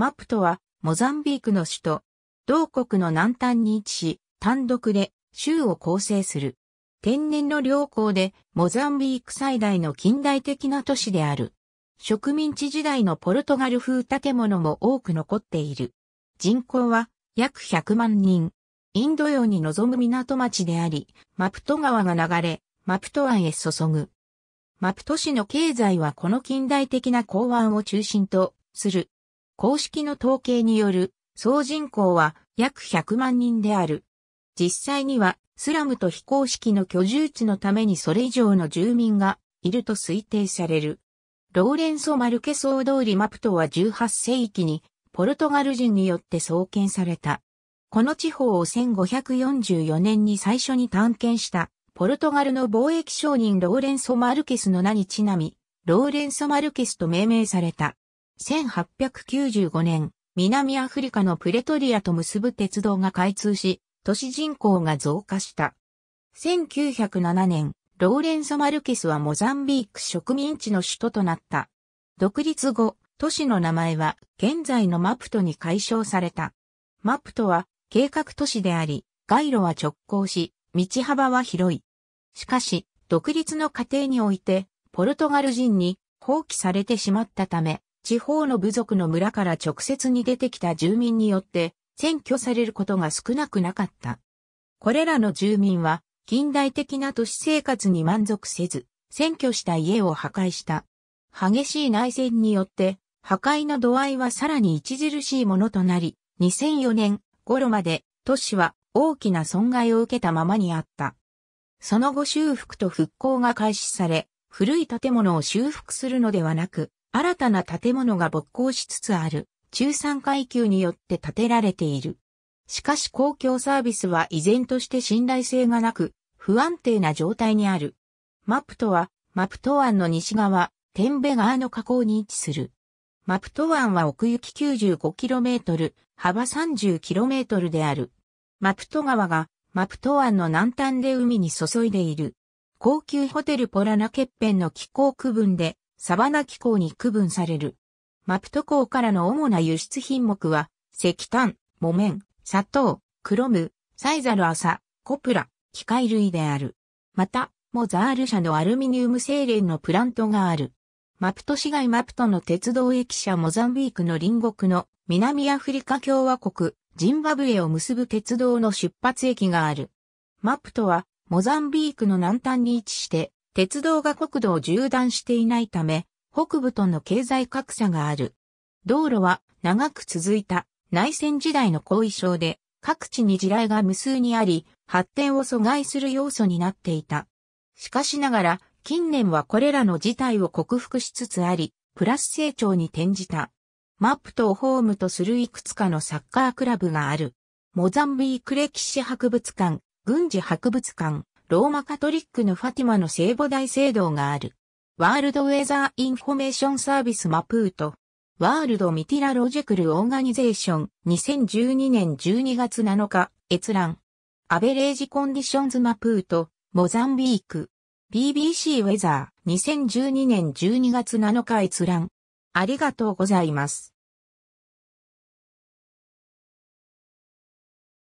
マプトは、モザンビークの首都、同国の南端に位置し、単独で州を構成する。天然の良好で、モザンビーク最大の近代的な都市である。植民地時代のポルトガル風建物も多く残っている。人口は約100万人。インド洋に望む港町であり、マプト川が流れ、マプト湾へ注ぐ。マプト市の経済はこの近代的な港湾を中心とする公式の統計による総人口は約100万人である。実際にはスラムと非公式の居住地のためにそれ以上の住民がいると推定される。ローレンソ・マルケ総通りマプトは18世紀にポルトガル人によって創建された。この地方を1544年に最初に探検したポルトガルの貿易商人ローレンソ・マルケスの名にちなみ、ローレンソ・マルケスと命名された。1895年、南アフリカのプレトリアと結ぶ鉄道が開通し、都市人口が増加した。1907年、ローレンソ・マルケスはモザンビーク植民地の首都となった。独立後、都市の名前は現在のマプトに改称された。マプトは計画都市であり、街路は直行し、道幅は広い。しかし、独立の過程において、ポルトガル人に放棄されてしまったため、地方の部族の村から直接に出てきた住民によって占拠されることが少なくなかった。これらの住民は近代的な都市生活に満足せず、占拠した家を破壊した。激しい内戦によって破壊の度合いはさらに著しいものとなり、2004年頃まで都市は大きな損害を受けたままにあった。その後修復と復興が開始され、古い建物を修復するのではなく、新たな建物が勃興しつつある中産階級によって建てられている。しかし公共サービスは依然として信頼性がなく、不安定な状態にある。マプトは、マプト湾の西側、テンベ川の河口に位置する。マプト湾は奥行き 95km、幅 30km である。マプト川が、マプト湾の南端で海に注いでいる。高級ホテルポラナ欠片の気候区分で、サバナ気候に区分される。マプト港からの主な輸出品目は、石炭、木綿、砂糖、クロム、サイザルアサ、コプラ、機械類である。また、モザール社のアルミニウム精錬のプラントがある。マプト市街マプトの鉄道駅舎モザンビークの隣国の南アフリカ共和国、ジンバブエを結ぶ鉄道の出発駅がある。マプトはモザンビークの南端に位置して鉄道が国土を縦断していないため、北部との経済格差がある。道路は長く続いた内戦時代の後遺症で各地に地雷が無数にあり発展を阻害する要素になっていた。しかしながら近年はこれらの事態を克服しつつあり、プラス成長に転じた。マップとホームとするいくつかのサッカークラブがある。モザンビーク歴史博物館、軍事博物館、ローマカトリックのファティマの聖母大聖堂がある。ワールドウェザーインフォメーションサービスマプート。ワールドミティラロジェクルオーガニゼーション2012年12月7日閲覧。アベレージコンディションズマプート、モザンビーク。BBC ウェザー2012年12月7日閲覧。ありがとうございます。